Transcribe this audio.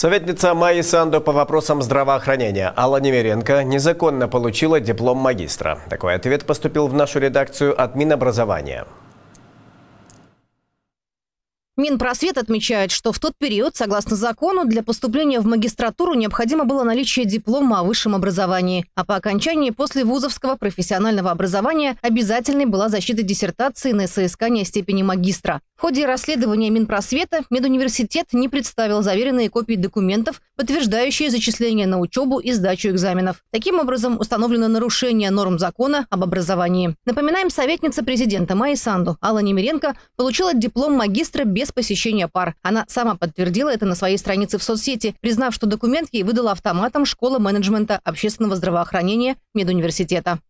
Советница Майи Санду по вопросам здравоохранения Алла Немеренко незаконно получила диплом магистра. Такой ответ поступил в нашу редакцию от Минобразования. Минпросвет отмечает, что в тот период, согласно закону, для поступления в магистратуру необходимо было наличие диплома о высшем образовании, а по окончании после вузовского профессионального образования обязательной была защита диссертации на соискание степени магистра. В ходе расследования Минпросвета Медуниверситет не представил заверенные копии документов, подтверждающие зачисление на учебу и сдачу экзаменов. Таким образом, установлено нарушение норм закона об образовании. Напоминаем, советница президента Майи Санду Алла Немиренко получила диплом магистра без посещения пар. Она сама подтвердила это на своей странице в соцсети, признав, что документ ей выдала автоматом школа менеджмента общественного здравоохранения Медуниверситета.